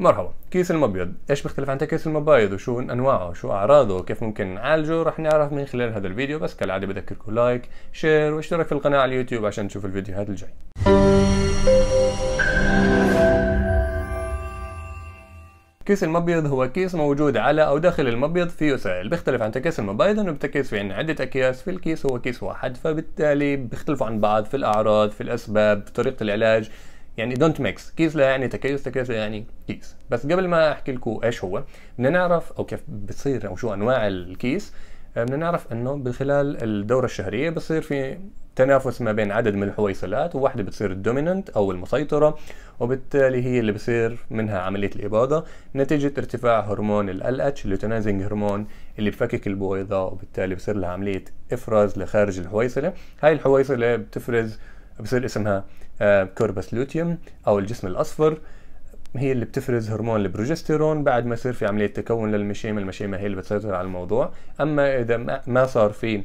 مرحبا كيس المبيض ايش بيختلف عن كيس المبايض وشو انواعه وشو اعراضه وكيف ممكن نعالجه رح نعرف من خلال هذا الفيديو بس كالعاده بذكركم لايك شير واشتراك في القناه على اليوتيوب عشان تشوف الفيديوهات الجاي كيس المبيض هو كيس موجود على او داخل المبيض فيه سائل بيختلف عن تكيس المبيض انه بتكيس في عنا عده اكياس في الكيس هو كيس واحد فبالتالي بيختلفوا عن بعض في الاعراض في الاسباب في طريقه العلاج يعني دونت ميكس كيس لا يعني تكيس تكيس لا يعني كيس بس قبل ما احكي لكم ايش هو بدنا نعرف او كيف بتصير او شو انواع الكيس آه، بدنا نعرف انه بخلال الدوره الشهريه بصير في تنافس ما بين عدد من الحويصلات وواحده بتصير الدوميننت او المسيطره وبالتالي هي اللي بصير منها عمليه الاباضه نتيجه ارتفاع هرمون ال اتش اللي هرمون اللي بفكك البويضه وبالتالي بصير لها عمليه افراز لخارج الحويصله هاي الحويصله بتفرز بصير اسمها آه، كوربس لوتيوم او الجسم الاصفر هي اللي بتفرز هرمون البروجستيرون بعد ما يصير في عمليه تكون للمشيمه المشيمه هي اللي بتسيطر على الموضوع اما اذا ما صار في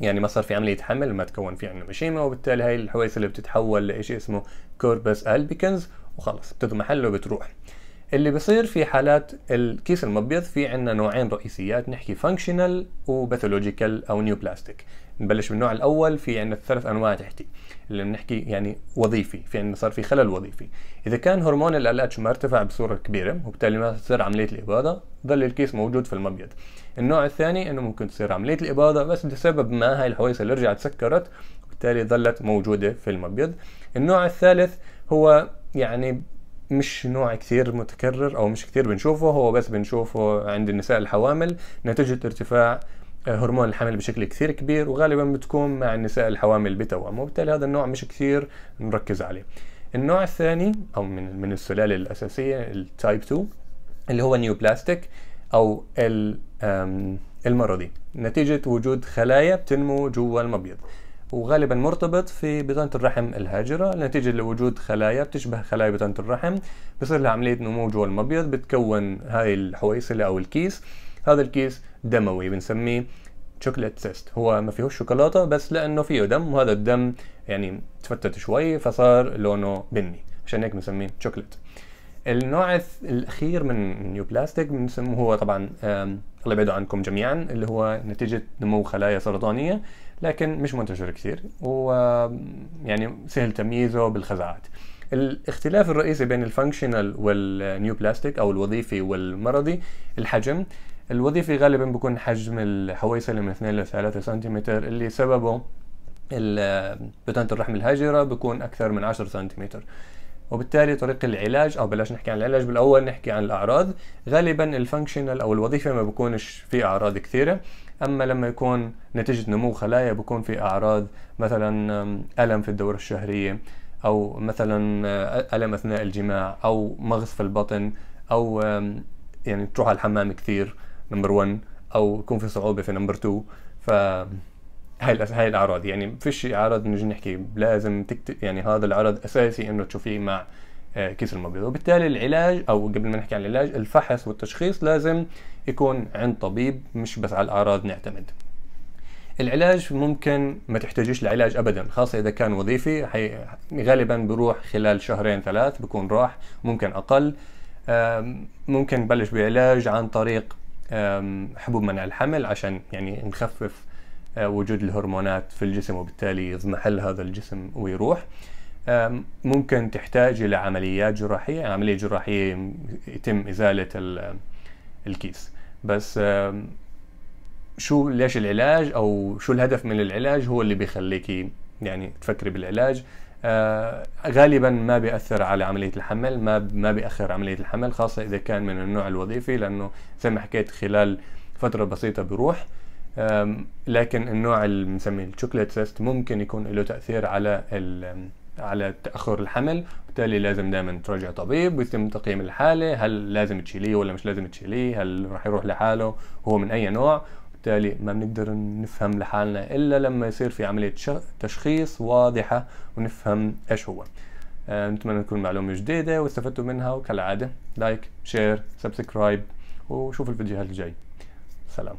يعني ما صار في عمليه حمل ما تكون في عندنا مشيمه وبالتالي هاي الحويصه اللي بتتحول لشيء اسمه كوربس البيكنز وخلص بتضم محله وبتروح اللي بصير في حالات الكيس المبيض في عندنا نوعين رئيسيات نحكي فانكشنال وباثولوجيكال او نيوبلاستيك نبلش بالنوع الاول في عندنا ثلاث انواع تحتي اللي بنحكي يعني وظيفي في عندنا صار في خلل وظيفي اذا كان هرمون ال اتش مرتفع بصوره كبيره وبالتالي ما تصير عمليه الاباضه ظل الكيس موجود في المبيض النوع الثاني انه ممكن تصير عمليه الاباضه بس لسبب ما هاي الحويصه اللي رجعت سكرت وبالتالي ظلت موجوده في المبيض النوع الثالث هو يعني مش نوع كثير متكرر او مش كثير بنشوفه هو بس بنشوفه عند النساء الحوامل نتيجه ارتفاع آه، هرمون الحمل بشكل كثير كبير وغالبا بتكون مع النساء الحوامل بتوأم وبالتالي هذا النوع مش كثير نركز عليه النوع الثاني او من من السلاله الاساسيه التايب 2 اللي هو نيوبلاستيك او المرضي نتيجه وجود خلايا بتنمو جوا المبيض وغالبا مرتبط في بطانة الرحم الهاجرة نتيجة لوجود خلايا بتشبه خلايا بطانة الرحم بصير لها عملية نمو جوا المبيض بتكون هاي الحويصلة أو الكيس هذا الكيس دموي بنسميه شوكليت سيست هو ما فيهوش شوكولاتة بس لأنه فيه دم وهذا الدم يعني تفتت شوي فصار لونه بني عشان هيك بنسميه شوكليت النوع الاخير من نيو بلاستيك بنسموه هو طبعا الله يبعده عنكم جميعا اللي هو نتيجه نمو خلايا سرطانيه لكن مش منتشر كثير ويعني سهل تمييزه بالخزاعات الاختلاف الرئيسي بين الفانكشنال والنيو بلاستيك او الوظيفي والمرضي الحجم الوظيفي غالبا بيكون حجم الحويصله من 2 ل 3 سنتيمتر اللي سببه بطانه الرحم الهاجره بيكون اكثر من 10 سنتيمتر وبالتالي طريق العلاج او بلاش نحكي عن العلاج بالاول نحكي عن الاعراض غالبا الفانكشنال او الوظيفه ما بكونش في اعراض كثيره اما لما يكون نتيجه نمو خلايا بكون في اعراض مثلا الم في الدوره الشهريه او مثلا الم اثناء الجماع او مغص في البطن او يعني تروح على الحمام كثير نمبر 1 او يكون في صعوبه في نمبر 2 ف هاي هاي الاعراض يعني ما فيش اعراض نجي نحكي لازم تكتب يعني هذا العرض اساسي انه تشوفيه مع آه، كسر المبيض وبالتالي العلاج او قبل ما نحكي عن العلاج الفحص والتشخيص لازم يكون عند طبيب مش بس على الاعراض نعتمد العلاج ممكن ما تحتاجيش لعلاج ابدا خاصه اذا كان وظيفي حي... غالبا بروح خلال شهرين ثلاث بكون راح ممكن اقل ممكن نبلش بعلاج عن طريق حبوب منع الحمل عشان يعني نخفف آه، وجود الهرمونات في الجسم وبالتالي يضمحل هذا الجسم ويروح آه، ممكن تحتاج الى عمليات جراحيه عمليه جراحيه يتم ازاله الكيس بس آه، شو ليش العلاج او شو الهدف من العلاج هو اللي بيخليك يعني تفكري بالعلاج آه غالبا ما بيأثر على عملية الحمل ما ما بيأخر عملية الحمل خاصة إذا كان من النوع الوظيفي لأنه زي ما حكيت خلال فترة بسيطة بروح لكن النوع اللي بنسميه الشوكليت سيست ممكن يكون له تاثير على على تاخر الحمل وبالتالي لازم دائما ترجع طبيب ويتم تقييم الحاله هل لازم تشيليه ولا مش لازم تشيليه هل راح يروح لحاله هو من اي نوع وبالتالي ما بنقدر نفهم لحالنا الا لما يصير في عمليه تشخيص واضحه ونفهم ايش هو نتمنى تكون معلومه جديده واستفدتوا منها وكالعاده لايك شير سبسكرايب وشوفوا الفيديوهات الجاي سلام